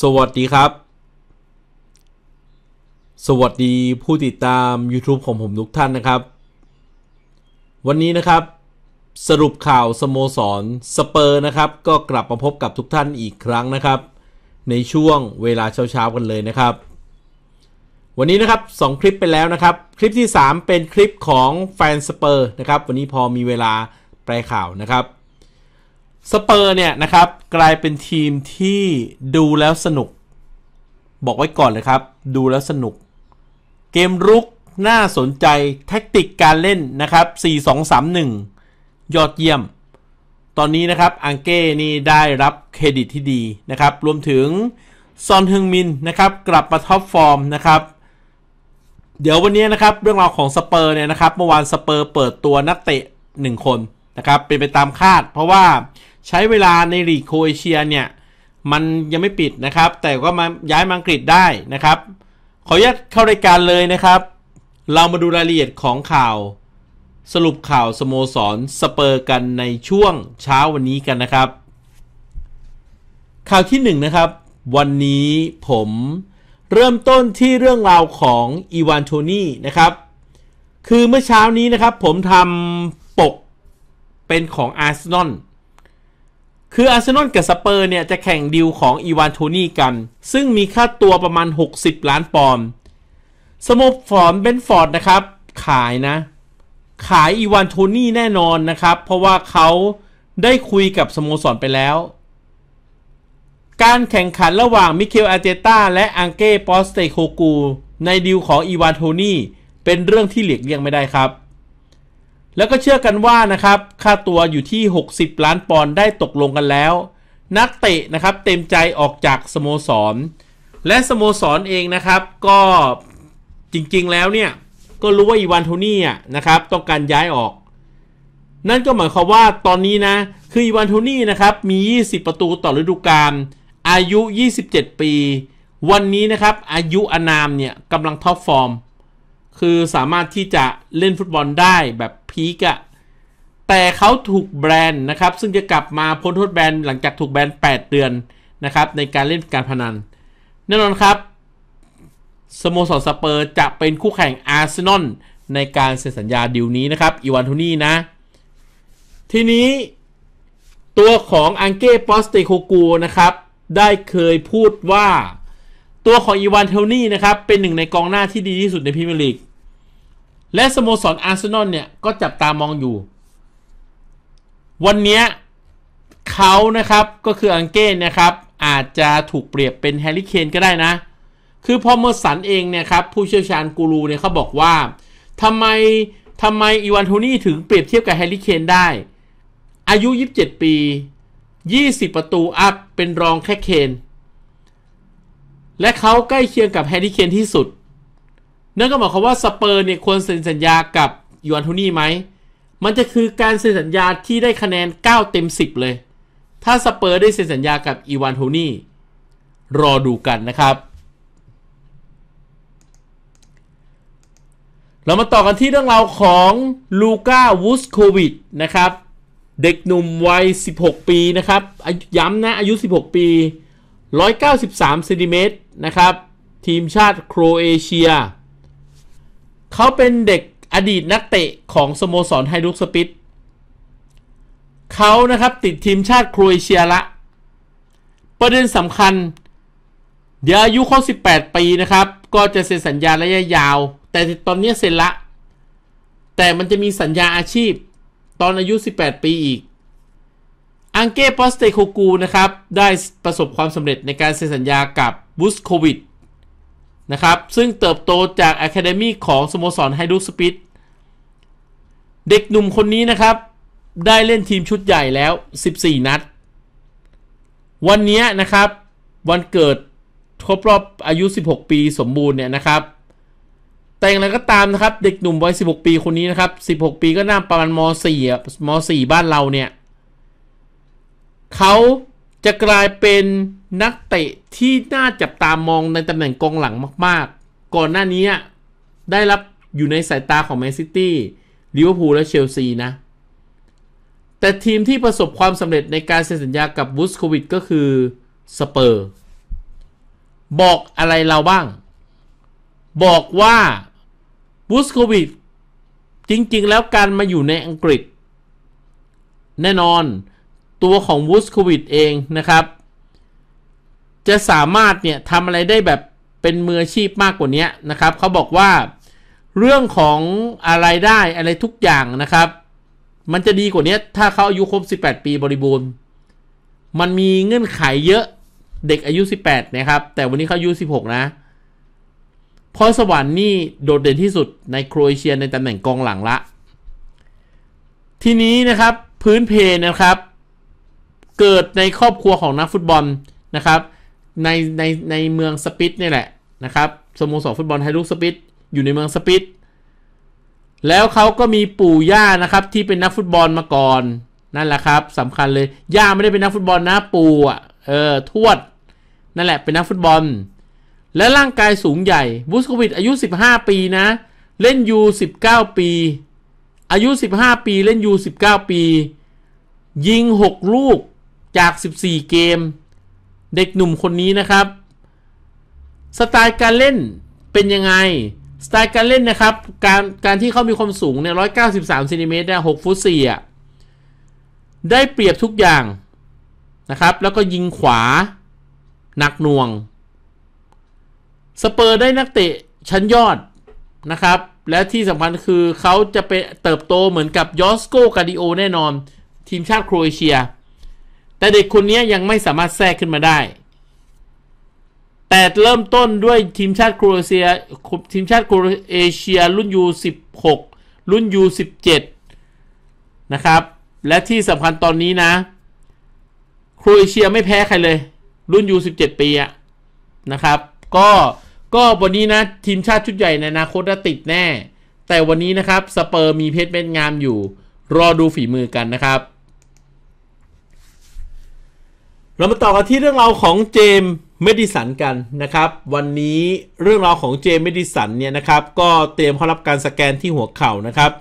สวัสดีครับ สวัสดีผู้ติดตาม YouTube ของผมทุกท่านนะครับ วันนี้นะครับสรุปข่าวสโมสรสเปอร์นะครับ ก็กลับมาพบกับทุกท่านอีกครั้งนะครับ ในช่วงเวลาเช้าๆกันเลยนะครับ วันนี้นะครับ 2 คลิปไปแล้วนะครับ คลิปที่ 3 เป็นคลิปของแฟนสเปอร์นะครับ วันนี้พอมีเวลา แปลข่าวนะครับสเปอร์เนี่ยนะครับกลายเป็นทีมที่ดูแล้วสนุก บอกไว้ก่อนเลยครับดูแล้วสนุก เกมรุกน่าสนใจแทคติกการเล่นนะครับ 4-2-3-1 ยอดเยี่ยม ตอนนี้นะครับอังเก้นี่ได้รับเครดิตที่ดีนะครับรวมถึงซอนฮึงมินนะครับกลับมาท็อปฟอร์มนะครับ เดี๋ยววันนี้นะครับเรื่องราวของสเปอร์เนี่ยนะครับเมื่อวานสเปอร์ เปิดตัวนักเตะ 1 คนนะครับเป็นไปตามคาดเพราะว่าใช้เวลาในลีกโคเอเชียเนี่ยมันยังไม่ปิดนะครับ แต่ก็มาย้ายมาอังกฤษได้นะครับ ขออนุญาตเข้ารายการเลยนะครับ เรามาดูรายละเอียดของข่าวสรุปข่าวสโมสรสเปอร์กันในช่วงเช้าวันนี้กันนะครับ ข่าวที่1นนะครับ วันนี้ผมเริ่มต้นที่เรื่องราวของอีวานโทนี่นะครับคือเมื่อเช้านี้นะครับผมทำปกเป็นของอาร์เซนอลคืออาร์เซนอลกับสเปอร์เนี่ยจะแข่งดิวของอีวานโทนี่กัน ซึ่งมีค่าตัวประมาณ 60 ล้านปอนด์สมบฟอรเบนฟอร์ดนะครับ ขายนะ ขายอีวานโทนี่แน่นอนนะครับ เพราะว่าเขาได้คุยกับสโมสรไปแล้ว การแข่งขันระหว่างมิเกลอาเจต้าและอังเก้ปอสเตโคกูในดิวของอีวานโทนี่เป็นเรื่องที่เหลีกเลี่ยงไม่ได้ครับแล้วก็เชื่อกันว่านะครับ ค่าตัวอยู่ที่ 60 ล้านปอนด์ได้ตกลงกันแล้ว นักเตะนะครับ เต็มใจออกจากสโมสรและสโมสรเองนะครับ ก็จริงๆ แล้วเนี่ย ก็รู้ว่าอีวานโทนี่นะครับ ต้องการย้ายออก นั่นก็หมายความว่าตอนนี้นะ คืออีวานโทนี่นะครับมี 20 ประตูต่อฤดูกาล อายุ 27 ปี วันนี้นะครับอายุอานามเนี่ยกำลังท็อปฟอร์ม คือสามารถที่จะเล่นฟุตบอลได้แบบพีกอะแต่เขาถูกแบรนด์นะครับ ซึ่งจะกลับมาพ้นโทษแบรนด์หลังจากถูกแบรนด์ 8เดือนนะครับ ในการเล่นการพนันแน่นอนครับสโมสรสเปอร์จะเป็นคู่แข่ง อาร์เซนอลในการเซ็นสัญญาดีลนี้นะครับ อีวานทูนี่นะ ทีนี้ตัวของ อังเก้ปอสเตโคกู นะครับได้เคยพูดว่าตัวของอีวานเทลนี่นะครับเป็นหนึ่งในกองหน้าที่ดีที่สุดในพรีเมียร์ลีกและสโมสรอาร์เซนอลเนี่ยก็จับตามองอยู่ วันนี้เขานะครับ ก็คืออังเก้นนะครับ อาจจะถูกเปรียบเป็นแฮร์รี่เคนก็ได้นะ คือพอเมอร์สันเองเนี่ยครับ ผู้เชี่ยวชาญกูรูเนี่ยเขาบอกว่าทำไมทำไมอีวานโทนี่ถึงเปรียบเทียบกับแฮร์รี่เคนได้ อายุ 27 ปี 20 ประตูอัพเป็นรองแค่เคน และเขาใกล้เคียงกับแฮร์รี่เคนที่สุดนั่นก็หมายความว่าสเปอร์เนี่ยควรเซ็นสัญญากับยูอันโทนี่ไหม มันจะคือการเซ็นสัญญาที่ได้คะแนน 9 เต็ม 10 เลย ถ้าสเปอร์ได้เซ็นสัญญากับอีวานโทนี่ รอดูกันนะครับ เรามาต่อกันที่เรื่องราวของลูก้าวูสโควิดนะครับ เด็กหนุ่มวัย16 ปีนะครับ ย้ำนะอายุ 16 ปี 193เซนติเมตรนะครับ ทีมชาติโครเอเชียเขาเป็นเด็กอดีตนักเตะของสโมสรไฮดุกสปิตเขานะครับติดทีมชาติโครเอเชียละ ประเด็นสำคัญ เดี๋ยวอายุครบ 18 ปีนะครับ ก็จะเซ็นสัญญาระยะยาว แต่ตอนนี้เซ็นละ แต่มันจะมีสัญญาอาชีพ ตอนอายุ 18 ปีอีก อังเก้ปอสเตโคกู นะครับ ได้ประสบความสำเร็จในการเซ็นสัญญากับบุสโควิดนะครับ ซึ่งเติบโตจาก Academy ของ สโมสรไฮดูสปิด เด็กหนุ่มคนนี้นะครับ ได้เล่นทีมชุดใหญ่แล้ว 14 นัด วันนี้นะครับ วันเกิดครบรอบอายุ 16 ปีสมบูรณ์เนี่ยนะครับ แต่อย่างไรก็ตามนะครับ เด็กหนุ่มวัย 16 ปีคนนี้นะครับ 16 ปีก็น่าประมาณม .4 ม .4 บ้านเราเนี่ยเขาจะกลายเป็นนักเตะที่น่าจับตามองในตำแหน่งกองหลังมากๆ ก่อนหน้านี้ได้รับอยู่ในสายตาของแมนซิตี้ลิเวอร์พูลและเชลซีนะ แต่ทีมที่ประสบความสำเร็จในการเซ็นสัญญากับบุสโควิดก็คือสเปอร์ บอกอะไรเราบ้าง บอกว่าบุสโควิดจริงๆแล้วการมาอยู่ในอังกฤษ แน่นอนตัวของวูสควิดเองนะครับจะสามารถเนี่ยทำอะไรได้แบบเป็นมืออาชีพมากกว่านี้นะครับเขาบอกว่าเรื่องของอะไรได้อะไรทุกอย่างนะครับ มันจะดีกว่านี้ถ้าเขาอายุครบ 18 ปีบริบูรณ์มันมีเงื่อนไขเยอะเด็กอายุ18นะครับ แต่วันนี้เขาอายุ16 นะพรสวรรค์นี่ โดดเด่นที่สุดในโครเอเชียในตำแหน่งกองหลังละ ทีนี้นะครับพื้นเพนะครับเกิดในครอบครัวของนักฟุตบอลนะครับ ในในในเมืองสปิตนี่แหละนะครับสโมสรฟุตบอลไฮลูกสปิตอยู่ในเมืองสปิตแล้วเขาก็มีปู่ย่านะครับ ที่เป็นนักฟุตบอลมาก่อนนั่นแหละครับสำคัญเลย ย่าไม่ได้เป็นนักฟุตบอลนะปู่อ่ะเออทวดนั่นแหละเป็นนักฟุตบอล และร่างกายสูงใหญ่บุสโควิดอายุ 15 ปีนะเล่นยู19ปี อายุ 15 ปีเล่นยู19 ปี ยิง 6 ลูกจาก14 เกมเด็กหนุ่มคนนี้นะครับ สไตล์การเล่นเป็นยังไงสไตล์การเล่นนะครับ การการที่เขามีความสูงเนี่ย 193ซนเมตรเนี่ย6ฟุต4อ่ะได้เปรียบทุกอย่างนะครับ แล้วก็ยิงขวาหนักหน่วง สเปอร์ได้นักเตะชั้นยอดนะครับ และที่สำคัญคือเขาจะไปเติบโตเหมือนกับยอสโกกาดิโอแน่นอนทีมชาติโครเอเชียแต่เด็กคนนี้ยังไม่สามารถแทรกขึ้นมาได้ แต่เริ่มต้นด้วยทีมชาติโครเอเชียทีมชาติโครเอเชียรุ่นยู16รุ่นยู17นะครับ และที่สำคัญตอนนี้นะ โครเอเชียไม่แพ้ใครเลย รุ่นยู17ปีอะนะครับ ก็ก็วันนี้นะทีมชาติชุดใหญ่ในอนาคตติดแน่ แต่วันนี้นะครับสเปอร์มีเพชรเม็ดงามอยู่ รอดูฝีมือกันนะครับเรามาต่อกันที่เรื่องราวของเจมส์เมดิสันกันนะครับ วันนี้เรื่องราวของเจมส์เมดิสันเนี่ยนะครับก็เตรียมเข้ารับการสแกนที่หัวเข่านะครับ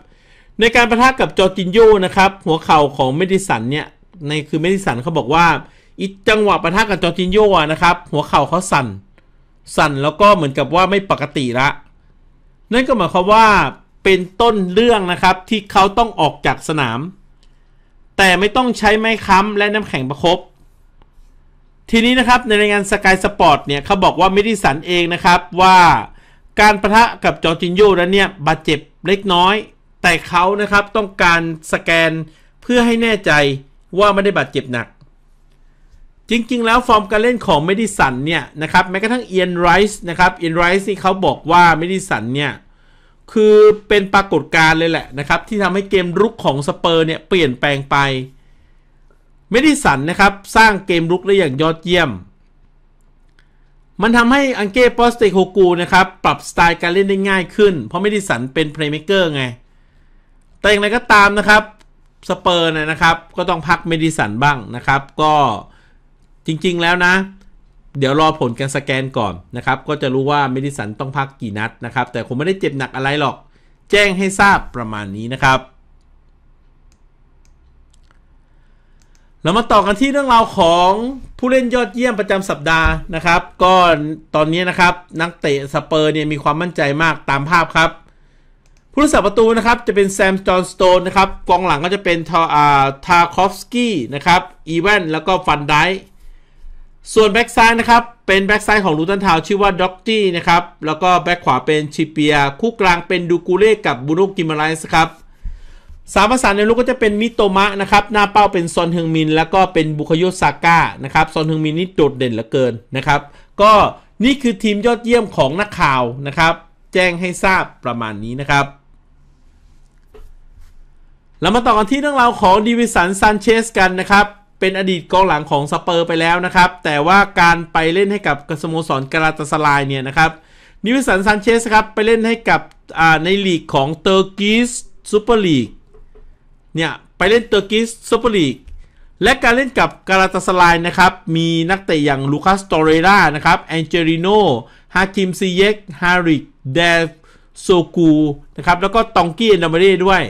ในการประทะกับจอร์จินโยนะครับหัวเข่าของเมดิสันเนี่ยในคือเมดิสันเขาบอกว่า อีจังหวะประทะกับจอร์จินโยนะครับหัวเข่าเขาสั่นสั่นแล้วก็เหมือนกับว่าไม่ปกติละ นั่นก็หมายความว่าเป็นต้นเรื่องนะครับ ที่เขาต้องออกจากสนาม แต่ไม่ต้องใช้ไม้ค้ำและน้ำแข็งประครบทีนี้นะครับในรายงานสกายสปอร์ตเนี่ยเขาบอกว่ามิดิสันเองนะครับว่าการประทะกับจอจินโยนั้นเนี่ยบาดเจ็บเล็กน้อยแต่เขานะครับต้องการสแกนเพื่อให้แน่ใจว่าไม่ได้บาดเจ็บหนักจริงๆแล้วฟอร์มการเล่นของเมดิสันเนี่ยนะครับแม้กระทั่งเอียนไรส์นะครับเอียนไรส์นี่เขาบอกว่าเมดิสันเนี่ยคือเป็นปรากฏการณ์เลยแหละนะครับที่ทำให้เกมรุกของสเปอร์เนี่ยเปลี่ยนแปลงไปเมดิสันนะครับ สร้างเกมลุกได้อย่างยอดเยี่ยม มันทำให้อังเก้ปอสเตโคกูนะครับ ปรับสไตล์การเล่นได้ง่ายขึ้นเพราะเมดิสันเป็นเพลย์เมกเกอร์ไง แต่อย่างไรก็ตามนะครับสเปอร์นะครับ ก็ต้องพักเมดิสันบ้างนะครับ ก็จริง ๆแล้วนะ เดี๋ยวรอผลการสแกนก่อนนะครับ ก็จะรู้ว่าเมดิสันต้องพักกี่นัดนะครับ แต่คงไม่ได้เจ็บหนักอะไรหรอก แจ้งให้ทราบประมาณนี้นะครับเรามาต่อกันที่เรื่องราวของผู้เล่นยอดเยี่ยมประจำสัปดาห์นะครับ ก็ตอนนี้นะครับนักเตะสเปอร์เนี่ยมีความมั่นใจมากตามภาพครับ ผู้รักษาประตูนะครับ จะเป็นแซมจอห์นสโตนนะครับกองหลังก็จะเป็นทาอาทาคอฟสกี้นะครับอีแวนแล้วก็ฟันไดส่วนแบ็กซ้ายนะครับ เป็นแบ็กซ้ายของลูตันทาวชื่อว่าด็อกตี้นะครับ แล้วก็แบ็กขวาเป็นชิเปียคู่กลางเป็นดูกูเล่กับบูโนกิมาายส์ครับสามภาษาในลูกก็จะเป็นมิโตมะนะครับหน้าเป้าเป็นซอนเฮงมินแล้วก็เป็นบุคโยซาก้านะครับซอนเฮงมินนี่โดดเด่นเหลือเกินนะครับก็นี่คือทีมยอดเยี่ยมของนักข่าวนะครับแจ้งให้ทราบประมาณนี้นะครับเรามาต่อกันที่เรื่องราวของดิวิสันซานเชสกันนะครับ เป็นอดีตกองหลังของสเปอร์ไปแล้วนะครับ แต่ว่าการไปเล่นให้กับสโมสรกาลาตาสลายเนี่ยนะครับดิวิสันซานเชสครับไปเล่นให้กับในลีกของเตอร์กิสซูเปอร์ลีกเนี่ยไปเล่นเตอร์กิสซูเปอร์ลีกและการเล่นกับ กาลาตาสลายนะครับมีนักเตะอย่างลูคัสตอเรล่านะครับแองเจลิโนฮาคิมซีเยกฮาริกเดฟโซกูนะครับ แล้วก็ตองกี้เอนดามารีด้วย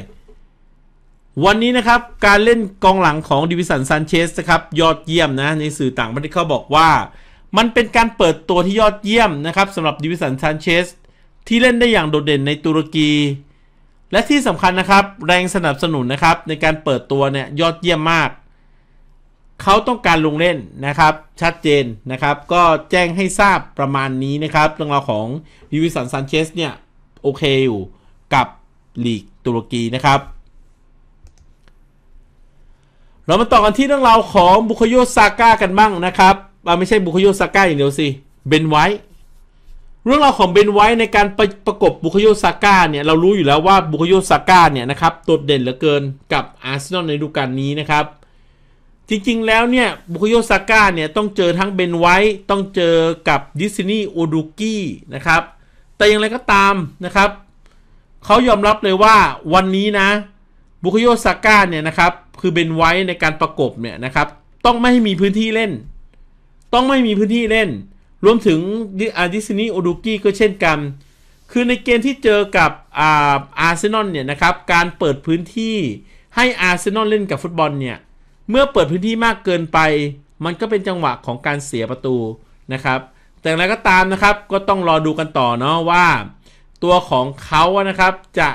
วันนี้นะครับการเล่นกองหลังของดิวิสันซานเชสนะครับ ยอดเยี่ยมนะ ในสื่อต่างประเทศเขาบอกว่า มันเป็นการเปิดตัวที่ยอดเยี่ยมนะครับสำหรับดิวิสันซานเชสที่เล่นได้อย่างโดดเด่นในตุรกีและที่สำคัญนะครับแรงสนับสนุนนะครับในการเปิดตัวเนี่ยยอดเยี่ยมมาก เขาต้องการลงเล่นนะครับ ชัดเจนนะครับ ก็แจ้งให้ทราบประมาณนี้นะครับเรื่องราวของดิวิสันซันเชสเนี่ยโอเคอยู่กับลีกตุรกีนะครับ เรามาต่อกันที่เรื่องราวของบุคโยซาก้า กันบ้างนะครับไม่ใช่บุคโยซาก้าอย่างเดียวสิเบนไวเรื่องราวของเบนไว้ในการประประกบบุคโยซาก้าเนี่ยเรารู้อยู่แล้วว่าบุคโยซาก้าเนี่ยนะครับโดดเด่นเหลือเกินกับอาร์เซนอลในฤดูกาลนี้นะครับจริงๆแล้วเนี่ยบุคโยซาก้าเนี่ยต้องเจอทั้งเบนไว้ต้องเจอกับดิสนีย์โอดูกี้นะครับแต่อย่างไรก็ตามนะครับเขายอมรับเลยว่าวันนี้นะบุคโยซาก้าเนี่ยนะครับคือเบนไว้ในการประกบเนี่ยนะครับต้องไม่ให้มีพื้นที่เล่น ต้องไม่มีพื้นที่เล่นรวมถึงอาดิสนีโอดูกี้ ก็เช่นกัน คือในเกมที่เจอกับอาอาร์เซนอลเนี่ยนะครับ การเปิดพื้นที่ให้อาร์เซนอลเล่นกับฟุตบอลเนี่ย เมื่อเปิดพื้นที่มากเกินไป มันก็เป็นจังหวะของการเสียประตูนะครับ แต่อะไรก็ตามนะครับ ก็ต้องรอดูกันต่อเนาะว่า ตัวของเขานะครับจะ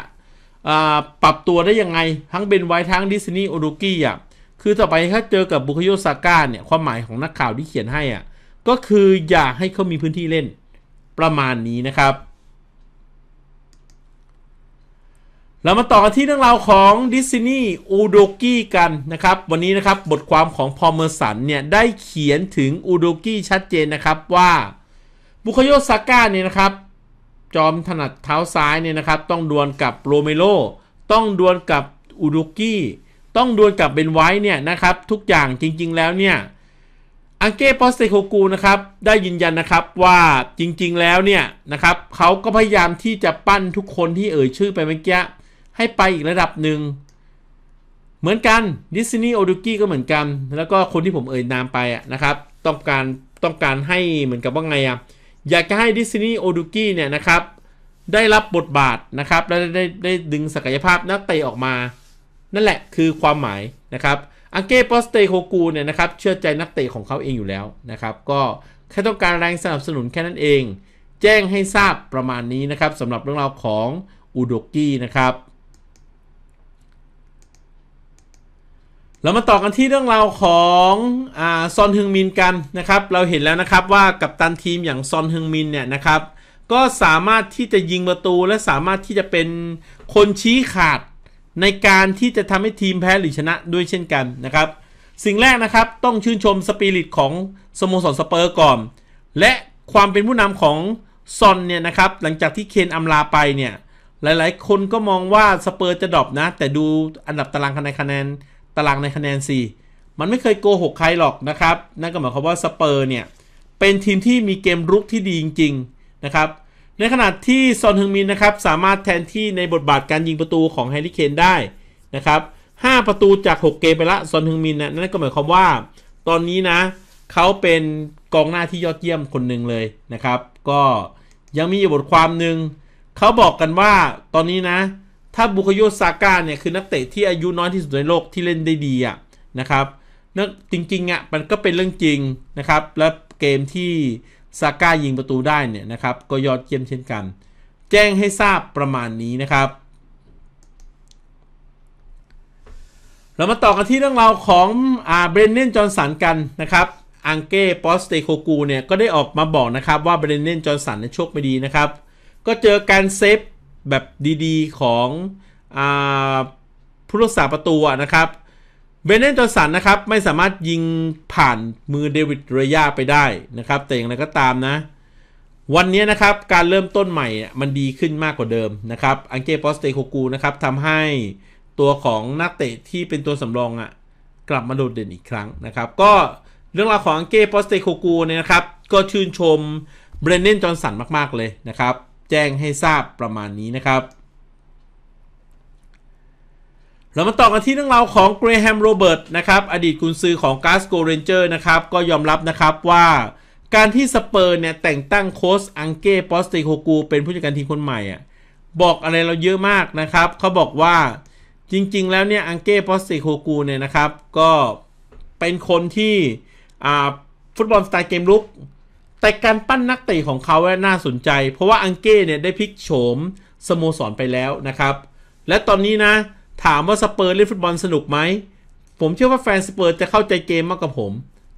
ปรับตัวได้ยังไงทั้งเบนไวทั้งดิสนีย์โอดูกี้อ่ะคือต่อไปถ้าเจอกับบุคโยสาก้าเนี่ยความหมายของนักข่าวที่เขียนให้อ่ะก็คืออยากให้เขามีพื้นที่เล่นประมาณนี้นะครับ เรามาต่อกันที่เรื่องราวของดิสนีย์อูโดกี้กันนะครับ วันนี้ นะ ครับบทความของพอมเมอร์สัน เนี่ย ได้เขียนถึงอูโดกี้ชัดเจนนะครับว่าบุคโยซาก้าเนี่ยนะครับ จอมถนัดเท้าซ้าย เนี่ย นะครับ ต้องดวลกับโรเมโลต้องดวลกับอูโดกี้ต้องดวลกับเบนไวท์เนี่ยนะครับ ทุกอย่างจริง ๆแล้วเนี่ยอังเก้ปอสเตโคกูนะครับ ได้ยืนยันนะครับว่าจริงๆ แล้วเนี่ยนะครับเขาก็พยายามที่จะปั้นทุกคนที่เอ่ยชื่อไปเมื่อกี้ให้ไปอีกระดับหนึ่ง เหมือนกันดิสนีย์โอดูกี้ก็เหมือนกัน แล้วก็คนที่ผมเอ่ยนามไปนะครับ ต้องการต้องการให้เหมือนกับว่าไงอะอยากจะให้ดิสนีย์โอดูกี้เนี่ยนะครับ ได้รับบทบาทนะครับและได้ได้ดึงศักยภาพนักเตะออกมา นั่นแหละคือความหมายนะครับอังเก้ปอสเตโคกูเนี่ยนะครับ เชื่อใจนักเตะของเขาเองอยู่แล้ว นะครับก็แค่ต้องการแรง สนับสนุนแค่นั้นเอง แจ้งให้ทราบประมาณนี้นะครับสำหรับเรื่องราวของอูดกี้นะครับเรามาต่อกันที่เรื่องราวของอซอนฮึงมินกันนะครับเราเห็นแล้วนะครับว่ากับตันทีมอย่างซอนฮึงมินเนี่ยนะครับ ก็สามารถที่จะยิงประตู และสามารถที่จะเป็นคนชี้ขาดในการที่จะทำให้ทีมแพ้หรือชนะด้วยเช่นกันนะครับ สิ่งแรกนะครับต้องชื่นชมสปิริตของสโมสรสเปอร์ก่อน และความเป็นผู้นำของซอนเนี่ยนะครับหลังจากที่เคนอัมลาไปเนี่ยหลายๆ คนก็มองว่าสเปอร์จะดรอปนะ แต่ดูอันดับตารางคะแนนคะแนนตารางในคะแนน4มันไม่เคยโกหกใครหรอกนะครับนั่นก็หมายความว่าสเปอร์เนี่ยเป็นทีมที่มีเกมรุกที่ดีจริง ๆนะครับในขณะที่ซอนฮึงมินนะครับสามารถแทนที่ในบทบาทการยิงประตูของแฮร์รี่เคนได้นะครับ 5 ประตูจาก6เกมไปละซอนฮึงมินนะนั่นก็หมายความว่า ตอนนี้นะเขาเป็นกองหน้าที่ยอดเยี่ยมคนหนึ่งเลยนะครับ ก็ยังมีบทความหนึ่งเขาบอกกันว่าตอนนี้นะ ถ้าบุคโยซาก้าเนี่ยคือ นักเตะที่อายุน้อยที่สุดในโลกที่เล่นได้ดีอ่ะนะครับนักจริงๆอ่ะมันก็เป็นเรื่องจริงนะครับและเกมที่ซาก้ายิงประตูได้ เนี่ย นะครับ ก็ยอดเยี่ยมเช่นกัน แจ้งให้ทราบประมาณนี้นะครับ เรามาต่อกัน ที่เรื่องราวของอาเบรนเนนจอร์สันกันนะครับอังเก้ปอสเตโคกูเนี่ย ก็ได้ออกมาบอกนะครับว่าเบรนเนนจอร์สันในโชคไม่ดีนะครับ ก็เจอการเซฟ แบบดีๆ ของผู้รักษา ประตูนะครับเบนเนนจอสันนะครับ ไม่สามารถยิงผ่านมือเดวิดเรยาไปได้นะครับ แต่อย่างไรก็ตามนะ วันนี้นะครับการเริ่มต้นใหม่มันดีขึ้นมากกว่าเดิมนะครับอังเกปอสเตโคกูนะครับทำให้ตัวของนักเตะที่เป็นตัวสำรองอะ่ะกลับมาโดดเด่นอีกครั้งนะครับ ก็เรื่องราวของอังเกปอสเตโคกูเนี่ยนะครับ ก็ชื่นชมเบรนเนนจอ์สันมาก ๆ เลยนะครับ แจ้งให้ทราบประมาณนี้นะครับเรามาต่อกันที่เรื่องราวของเกรแฮมโรเบิร์ตนะครับ อดีตกุนซือของกาสโกเรนเจอร์นะครับ ก็ยอมรับนะครับว่า การที่สเปอร์เนี่ย แต่งตั้งโค้ชอังเก้ปอสติโคกูเป็นผู้จัดการทีมคนใหม่อ่ะบอกอะไรเราเยอะมากนะครับ เขาบอกว่าจริงๆแล้วเนี่ย อังเก้ปอสติโคกูเนี่ยนะครับ ก็เป็นคนที่ฟุตบอลสไตล์เกมลุก แต่การปั้นนักเตะของเขาเน่าสนใจ เพราะว่าอังเก้เนี่ยได้พลิกโฉมสโมสรไปแล้วนะครับ และตอนนี้นะถามว่าสเปอร์เล่นฟุตบอลสนุกไหมผมเชื่อว่าแฟนสเปอร์จะเข้าใจเกมมากกว่าผม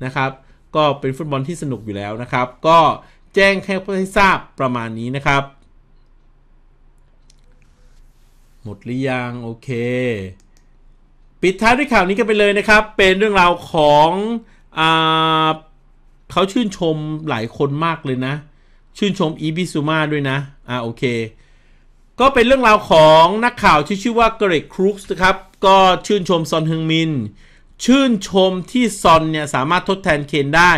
นะครับ ก็เป็นฟุตบอลที่สนุกอยู่แล้วนะครับ ก็แจ้งแค่ให้ทราบประมาณนี้นะครับ หมดหรือยังโอเค ปิดท้ายด้วยข่าวนี้กันไปเลยนะครับ เป็นเรื่องราวของอเขาชื่นชมหลายคนมากเลยนะ ชื่นชมอีบิซูมาด้วยนะอ่าโอเคก็เป็นเรื่องราวของนักข่าวที่ชื่อว่าเกรกครุกส์นะครับ ก็ชื่นชมซอนฮึงมินชื่นชมที่ซอนเนี่ยสามารถทดแทนเคนได้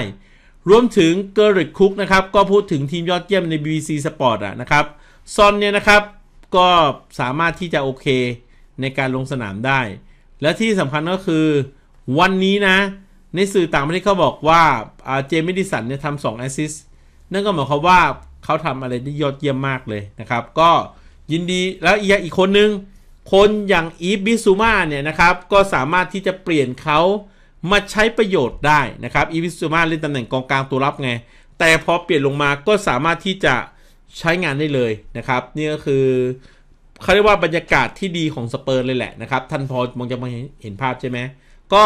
รวมถึงเกริกคุกนะครับ ก็พูดถึงทีมยอดเยี่ยมใน BBC Sport อะนะครับซอนเนี่ยนะครับก็สามารถที่จะโอเคในการลงสนามได้ และที่สำคัญก็คือวันนี้นะ ในสื่อต่างประเทศเขาบอกว่าเจมิดิสันเนี่ยทำสองแอสซิสนั่นก็หมายความว่าเขาทำอะไรได้ยอดเยี่ยมมากเลยนะครับ ก็ยินดีแล้วอีกอีกคนนึงคนอย่างอีฟบิซูมาเนี่ยนะครับก็สามารถที่จะเปลี่ยนเขามาใช้ประโยชน์ได้นะครับอีฟบิซูมาเล่นตำแหน่งกองกลางตัวรับไงแต่พอเปลี่ยนลงมาก็สามารถที่จะใช้งานได้เลยนะครับนี่ก็คือเขาเรียกว่าบรรยากาศที่ดีของสเปอร์เลยแหละนะครับท่านพอมองจะมองเห็นภาพใช่ไหมก็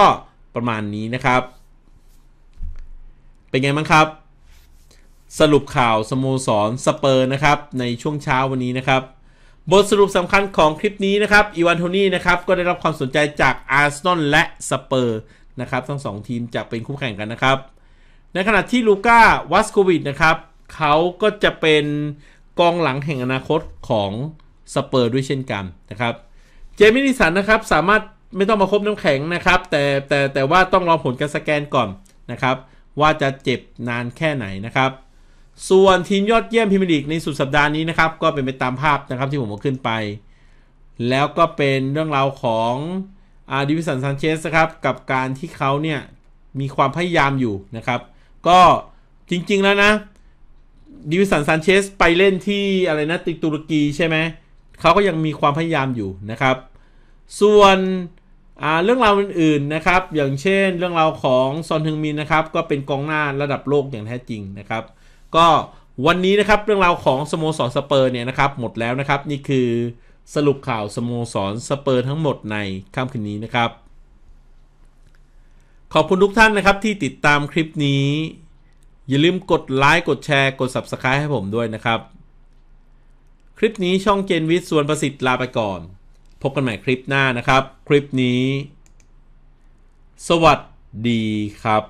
ประมาณนี้นะครับ เป็นไงบ้างครับ สรุปข่าวสโมสรสเปอร์นะครับในช่วงเช้าวันนี้นะครับบทสรุปสำคัญของคลิปนี้นะครับ อีวานโทนี่นะครับ ก็ได้รับความสนใจจากอาร์เซนอลและสเปอร์นะครับ ทั้งสองทีมจะเป็นคู่แข่งกันนะครับ ในขณะที่ลูก้าวัสโควิดนะครับเขาก็จะเป็นกองหลังแห่งอนาคตของสเปอร์ด้วยเช่นกันนะครับ เจมี่นิสันนะครับสามารถไม่ต้องมาคบน้ำแข็งนะครับ แต่แต่แต่ว่าต้องรอผลการสแกนก่อนนะครับ ว่าจะเจ็บนานแค่ไหนนะครับส่วนทีมยอดเยี่ยมพิมพ์ลีกในสุดสัปดาห์นี้นะครับก็เป็นไปตามภาพนะครับที่ผมเอาขึ้นไป แล้วก็เป็นเรื่องราวของอาดิวิสันซานเชสครับกับการที่เขาเนี่ยมีความพยายามอยู่นะครับ ก็จริงๆแล้วนะดิวิสันซานเชสไปเล่นที่อะไรนะติตุรกีใช่ไหมเขาก็ยังมีความพยายามอยู่นะครับ ส่วนเรื่องราวอื่นๆนะครับ อย่างเช่นเรื่องราวของซอนฮึงมินนะครับ ก็เป็นกองหน้าระดับโลกอย่างแท้จริงนะครับก็วันนี้นะครับเรื่องราวของสโมสรสเปอร์เนี่ยนะครับ หมดแล้วนะครับนี่คือสรุปข่าวสโมสรสเปอร์ทั้งหมดในค่ำคืนนี้นะครับ ขอบคุณทุกท่านนะครับที่ติดตามคลิปนี้ อย่าลืมกดไลค์กดแชร์ กด Subscribe ให้ผมด้วยนะครับ คลิปนี้ช่องเจนวิทย์ส่วนประสิทธิ์ลาไปก่อนพบกันใหม่คลิปหน้านะครับ คลิปนี้ สวัสดี ครับ